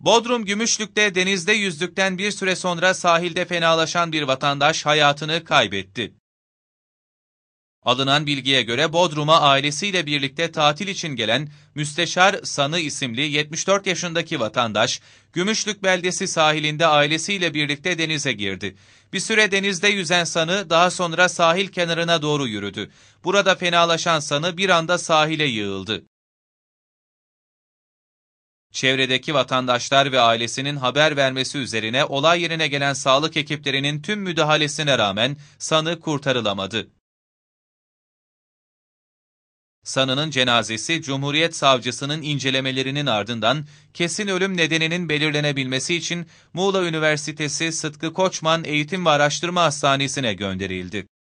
Bodrum Gümüşlük'te denizde yüzdükten bir süre sonra sahilde fenalaşan bir vatandaş hayatını kaybetti. Alınan bilgiye göre Bodrum'a ailesiyle birlikte tatil için gelen Müsteşar Sanı isimli 74 yaşındaki vatandaş, Gümüşlük beldesi sahilinde ailesiyle birlikte denize girdi. Bir süre denizde yüzen Sanı daha sonra sahil kenarına doğru yürüdü. Burada fenalaşan Sanı bir anda sahile yığıldı çevredeki vatandaşlar ve ailesinin haber vermesi üzerine olay yerine gelen sağlık ekiplerinin tüm müdahalesine rağmen sanı kurtarılamadı. Sanının cenazesi Cumhuriyet Savcısının incelemelerinin ardından kesin ölüm nedeninin belirlenebilmesi için Muğla Üniversitesi Sıtkı Koçman Eğitim ve Araştırma Hastanesi'ne gönderildi.